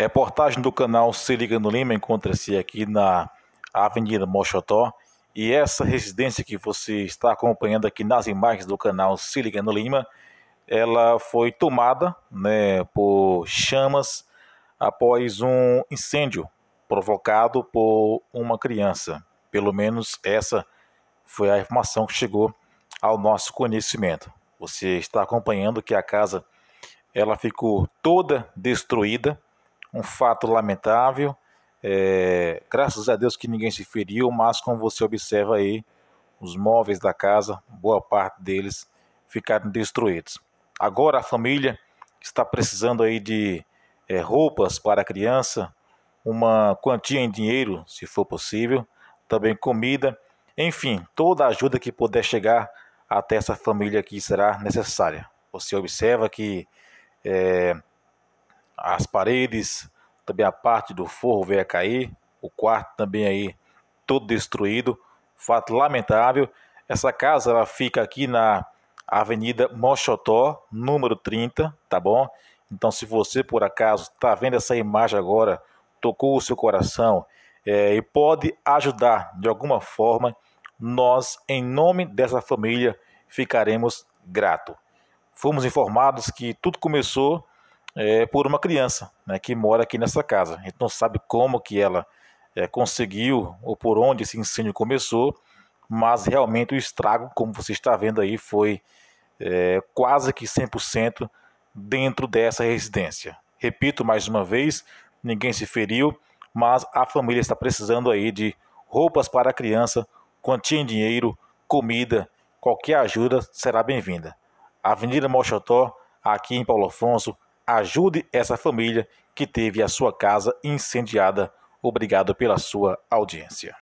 Reportagem do canal Se Liga no Lima encontra-se aqui na Avenida Mochotó. E essa residência que você está acompanhando aqui nas imagens do canal Se Liga no Lima, ela foi tomada né, por chamas após um incêndio provocado por uma criança. Pelo menos essa foi a informação que chegou ao nosso conhecimento. Você está acompanhando que a casa ela ficou toda destruída um fato lamentável. É, graças a Deus que ninguém se feriu, mas como você observa aí, os móveis da casa, boa parte deles ficaram destruídos. Agora a família está precisando aí de é, roupas para a criança, uma quantia em dinheiro, se for possível, também comida, enfim, toda a ajuda que puder chegar até essa família aqui será necessária. Você observa que é, as paredes, também a parte do forro veio a cair, o quarto também aí todo destruído, fato lamentável. Essa casa ela fica aqui na Avenida Mochotó, número 30, tá bom? Então se você por acaso está vendo essa imagem agora, tocou o seu coração é, e pode ajudar de alguma forma, nós, em nome dessa família, ficaremos grato. Fomos informados que tudo começou é, por uma criança né, que mora aqui nessa casa. A gente não sabe como que ela é, conseguiu ou por onde esse incêndio começou, mas realmente o estrago, como você está vendo aí, foi é, quase que 100% dentro dessa residência. Repito mais uma vez, ninguém se feriu, mas a família está precisando aí de roupas para a criança, quantia em dinheiro, comida, qualquer ajuda será bem-vinda. Avenida Mochotó, aqui em Paulo Afonso, Ajude essa família que teve a sua casa incendiada. Obrigado pela sua audiência.